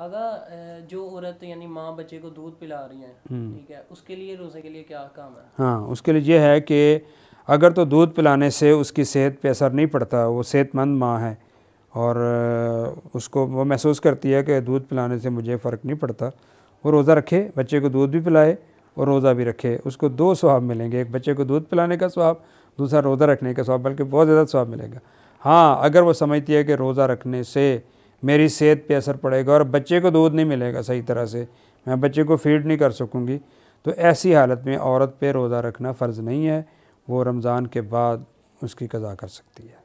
अगर जो औरत यानी माँ बच्चे को दूध पिला रही है हम्म। ठीक है उसके लिए रोज़े के लिए क्या काम है हाँ उसके लिए यह है कि अगर तो दूध पिलाने से उसकी सेहत पे असर नहीं पड़ता वो सेहतमंद माँ है और उसको वो महसूस करती है कि दूध पिलाने से मुझे फ़र्क नहीं पड़ता वो रोज़ा रखे बच्चे को दूध भी पिलाए और रोज़ा भी रखे उसको दो स्वाब मिलेंगे एक बच्चे को दूध पिलाने का स्वाब दूसरा रोज़ा रखने का स्वाब बल्कि बहुत ज़्यादा स्वाब मिलेगा हाँ अगर वो समझती है कि रोज़ा रखने से मेरी सेहत पे असर पड़ेगा और बच्चे को दूध नहीं मिलेगा सही तरह से मैं बच्चे को फीड नहीं कर सकूँगी तो ऐसी हालत में औरत पे रोज़ा रखना फ़र्ज़ नहीं है वो रमज़ान के बाद उसकी कज़ा कर सकती है